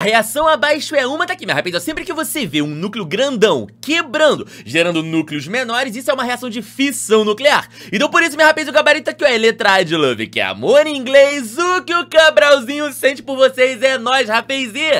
A reação abaixo é uma daqui, tá minha rapaz, sempre que você vê um núcleo grandão quebrando, gerando núcleos menores, isso é uma reação de fissão nuclear. Então por isso, minha rapaz, o gabarito tá aqui ó, é letra de love, que é amor em inglês, o que o Cabralzinho sente por vocês é nós, rapaziada.